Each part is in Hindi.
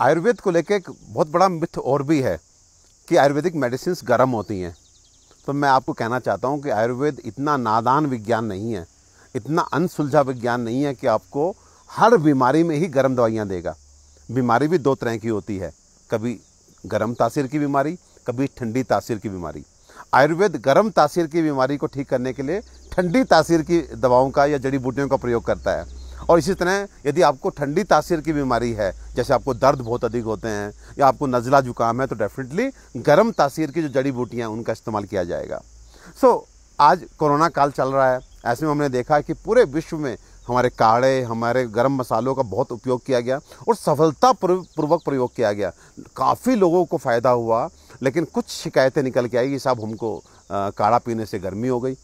आयुर्वेद को लेकर एक बहुत बड़ा मिथ और भी है कि आयुर्वेदिक मेडिसिन गर्म होती हैं तो मैं आपको कहना चाहता हूँ कि आयुर्वेद इतना नादान विज्ञान नहीं है इतना अनसुलझा विज्ञान नहीं है कि आपको हर बीमारी में ही गर्म दवाइयाँ देगा बीमारी भी दो तरह की होती है कभी गर्म तासीर की बीमारी कभी ठंडी तासीर की बीमारी आयुर्वेद गर्म तासीर की बीमारी को ठीक करने के लिए ठंडी तासीर की दवाओं का या जड़ी बूटियों का प्रयोग करता है और इसी तरह यदि आपको ठंडी तासीर की बीमारी है जैसे आपको दर्द बहुत अधिक होते हैं या आपको नज़ला जुकाम है तो डेफिनेटली गर्म तासीर की जो जड़ी बूटियाँ हैं उनका इस्तेमाल किया जाएगा सो so, आज कोरोना काल चल रहा है ऐसे में हमने देखा कि पूरे विश्व में हमारे काढ़े हमारे गर्म मसालों का बहुत उपयोग किया गया और सफलता पूर्वक प्रयोग किया गया काफ़ी लोगों को फ़ायदा हुआ लेकिन कुछ शिकायतें निकल के आई कि साहब हमको काढ़ा पीने से गर्मी हो गई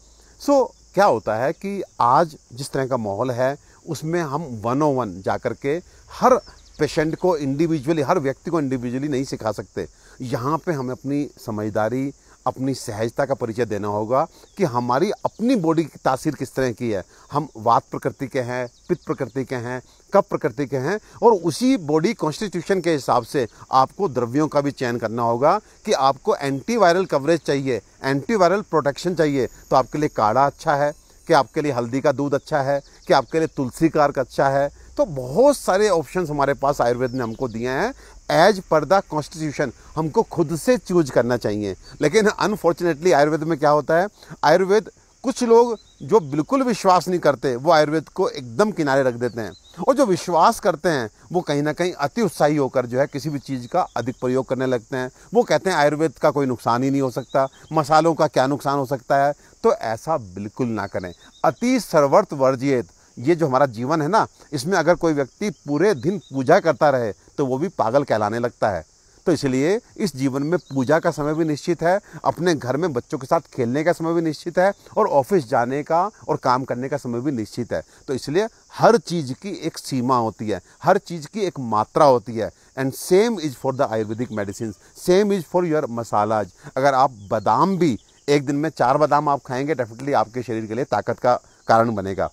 सो क्या होता है कि आज जिस तरह का माहौल है उसमें हम वन ओ वन जा कर के हर पेशेंट को इंडिविजुअली हर व्यक्ति को इंडिविजुअली नहीं सिखा सकते यहाँ पे हमें अपनी समझदारी अपनी सहजता का परिचय देना होगा कि हमारी अपनी बॉडी की तासीर किस तरह की है हम वात प्रकृति के हैं पित्त प्रकृति के हैं कप प्रकृति के हैं और उसी बॉडी कॉन्स्टिट्यूशन के हिसाब से आपको द्रव्यों का भी चयन करना होगा कि आपको एंटीवायरल कवरेज चाहिए एंटीवायरल प्रोटेक्शन चाहिए तो आपके लिए काढ़ा अच्छा है कि आपके लिए हल्दी का दूध अच्छा है कि आपके लिए तुलसी कार्क अच्छा है तो बहुत सारे ऑप्शन हमारे पास आयुर्वेद ने हमको दिए हैं एज पर द कॉन्स्टिट्यूशन हमको खुद से चूज करना चाहिए लेकिन अनफॉर्चुनेटली आयुर्वेद में क्या होता है आयुर्वेद कुछ लोग जो बिल्कुल विश्वास नहीं करते वो आयुर्वेद को एकदम किनारे रख देते हैं और जो विश्वास करते हैं वो कहीं ना कहीं अति उत्साही होकर जो है किसी भी चीज़ का अधिक प्रयोग करने लगते हैं वो कहते हैं आयुर्वेद का कोई नुकसान ही नहीं हो सकता मसालों का क्या नुकसान हो सकता है तो ऐसा बिल्कुल ना करें अति सर्वर्थ वर्जियत ये जो हमारा जीवन है ना इसमें अगर कोई व्यक्ति पूरे दिन पूजा करता रहे तो वो भी पागल कहलाने लगता है तो इसलिए इस जीवन में पूजा का समय भी निश्चित है अपने घर में बच्चों के साथ खेलने का समय भी निश्चित है और ऑफिस जाने का और काम करने का समय भी निश्चित है तो इसलिए हर चीज़ की एक सीमा होती है हर चीज़ की एक मात्रा होती है and same is for the Ayurvedic medicine same is for your masalas अगर आप बादाम भी एक दिन में चार बादाम आप खाएंगे डेफिनेटली आपके शरीर के लिए ताकत का कारण बनेगा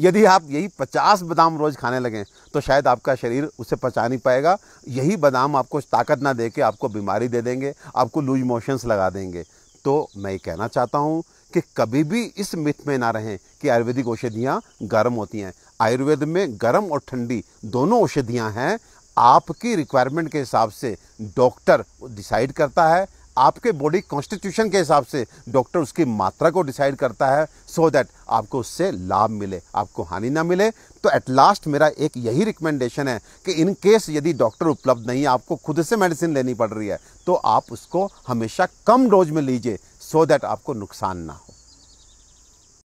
यदि आप यही पचास बादाम रोज़ खाने लगें तो शायद आपका शरीर उसे पचा नहीं पाएगा यही बादाम आपको ताकत ना दे के आपको बीमारी दे देंगे आपको लूज मोशंस लगा देंगे तो मैं ये कहना चाहता हूँ कि कभी भी इस मिथ में ना रहें कि आयुर्वेदिक औषधियाँ गर्म होती हैं आयुर्वेद में गर्म और ठंडी दोनों औषधियाँ हैं आपकी रिक्वायरमेंट के हिसाब से डॉक्टर डिसाइड करता है आपके बॉडी कॉन्स्टिट्यूशन के हिसाब से डॉक्टर उसकी मात्रा को डिसाइड करता है सो so दैट आपको उससे लाभ मिले आपको हानि ना मिले तो एट लास्ट मेरा एक यही रिकमेंडेशन है कि इन केस यदि डॉक्टर उपलब्ध नहीं है आपको खुद से मेडिसिन लेनी पड़ रही है तो आप उसको हमेशा कम डोज में लीजिए सो so दैट आपको नुकसान ना हो